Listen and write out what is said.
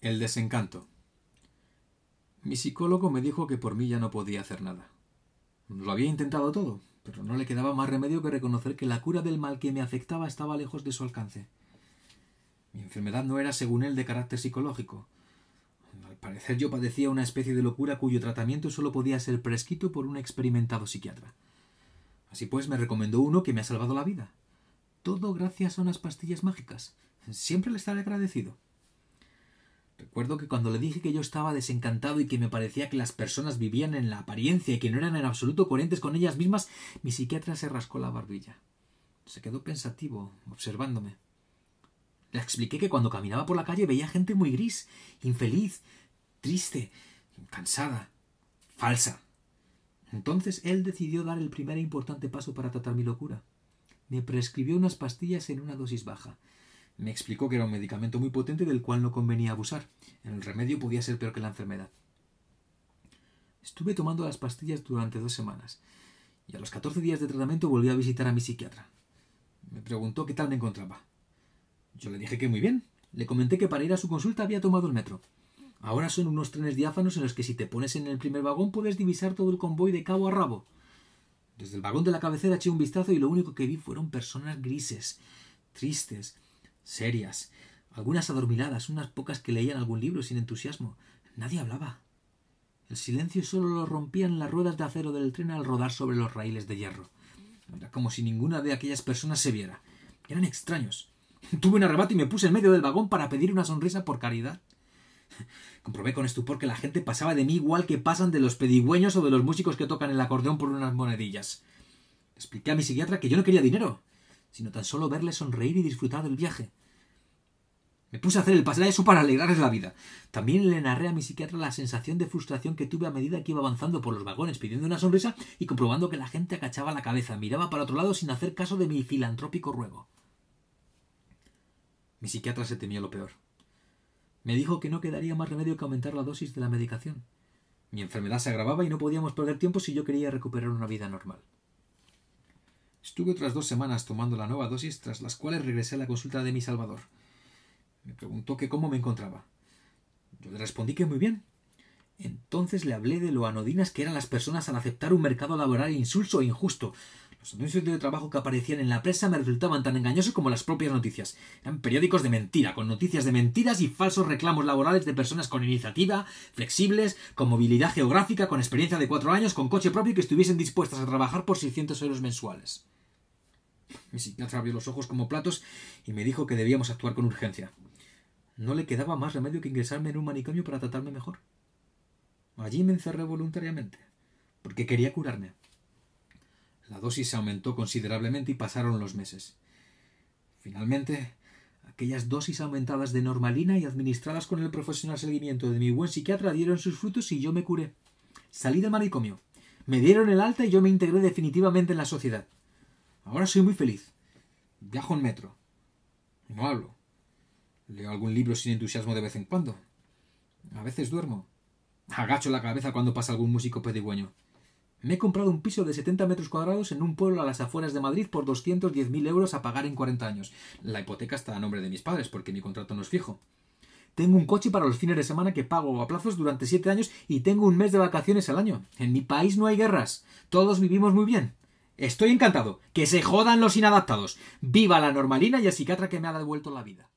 El desencanto. Mi psicólogo me dijo que por mí ya no podía hacer nada. Lo había intentado todo, pero no le quedaba más remedio que reconocer que la cura del mal que me afectaba estaba lejos de su alcance. Mi enfermedad no era, según él, de carácter psicológico. Al parecer yo padecía una especie de locura cuyo tratamiento solo podía ser prescrito por un experimentado psiquiatra. Así pues, me recomendó uno que me ha salvado la vida. Todo gracias a unas pastillas mágicas. Siempre le estaré agradecido. Recuerdo que cuando le dije que yo estaba desencantado y que me parecía que las personas vivían en la apariencia y que no eran en absoluto coherentes con ellas mismas, mi psiquiatra se rascó la barbilla. Se quedó pensativo, observándome. Le expliqué que cuando caminaba por la calle veía gente muy gris, infeliz, triste, cansada, falsa. Entonces él decidió dar el primer importante paso para tratar mi locura. Me prescribió unas pastillas en una dosis baja. Me explicó que era un medicamento muy potente del cual no convenía abusar. El remedio podía ser peor que la enfermedad. Estuve tomando las pastillas durante dos semanas y a los catorce días de tratamiento volví a visitar a mi psiquiatra. Me preguntó qué tal me encontraba. Yo le dije que muy bien. Le comenté que para ir a su consulta había tomado el metro. Ahora son unos trenes diáfanos en los que si te pones en el primer vagón puedes divisar todo el convoy de cabo a rabo. Desde el vagón de la cabecera eché un vistazo y lo único que vi fueron personas grises, tristes, serias, algunas adormiladas, unas pocas que leían algún libro sin entusiasmo. Nadie hablaba. El silencio solo lo rompían las ruedas de acero del tren al rodar sobre los raíles de hierro. Era como si ninguna de aquellas personas se viera. Eran extraños. Tuve un arrebato y me puse en medio del vagón para pedir una sonrisa por caridad. Comprobé con estupor que la gente pasaba de mí igual que pasan de los pedigüeños o de los músicos que tocan el acordeón por unas monedillas. Expliqué a mi psiquiatra que yo no quería dinero, sino tan solo verle sonreír y disfrutar del viaje. Me puse a hacer el paseo de eso para alegrarles la vida. También le narré a mi psiquiatra la sensación de frustración que tuve a medida que iba avanzando por los vagones pidiendo una sonrisa y comprobando que la gente acachaba la cabeza, miraba para otro lado sin hacer caso de mi filantrópico ruego. Mi psiquiatra se temía lo peor. Me dijo que no quedaría más remedio que aumentar la dosis de la medicación. Mi enfermedad se agravaba y no podíamos perder tiempo si yo quería recuperar una vida normal. Estuve otras dos semanas tomando la nueva dosis, tras las cuales regresé a la consulta de mi Salvador. Me preguntó que cómo me encontraba. Yo le respondí que muy bien. Entonces le hablé de lo anodinas que eran las personas al aceptar un mercado laboral insulso e injusto. Los anuncios de trabajo que aparecían en la prensa me resultaban tan engañosos como las propias noticias. Eran periódicos de mentira, con noticias de mentiras y falsos reclamos laborales de personas con iniciativa, flexibles, con movilidad geográfica, con experiencia de cuatro años, con coche propio y que estuviesen dispuestas a trabajar por 600 euros mensuales psiquiatra abrió los ojos como platos y me dijo que debíamos actuar con urgencia. No le quedaba más remedio que ingresarme en un manicomio para tratarme mejor. Allí me encerré voluntariamente, porque quería curarme. La dosis aumentó considerablemente y pasaron los meses. Finalmente, aquellas dosis aumentadas de normalina y administradas con el profesional seguimiento de mi buen psiquiatra dieron sus frutos y yo me curé. Salí del manicomio. Me dieron el alta y yo me integré definitivamente en la sociedad. Ahora soy muy feliz. Viajo en metro. No hablo. Leo algún libro sin entusiasmo de vez en cuando. A veces duermo. Agacho la cabeza cuando pasa algún músico pedigüeño. Me he comprado un piso de 70 metros cuadrados en un pueblo a las afueras de Madrid por 210.000 euros a pagar en 40 años. La hipoteca está a nombre de mis padres porque mi contrato no es fijo. Tengo un coche para los fines de semana que pago a plazos durante 7 años y tengo un mes de vacaciones al año. En mi país no hay guerras. Todos vivimos muy bien. Estoy encantado. Que se jodan los inadaptados. Viva la normalina y el psiquiatra que me ha devuelto la vida.